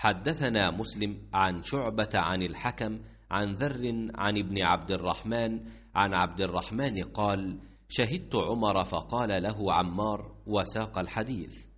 حدثنا مسلم عن شعبة عن الحكم عن ذر عن ابن عبد الرحمن عن عبد الرحمن قال شهدت عمر فقال له عمار وساق الحديث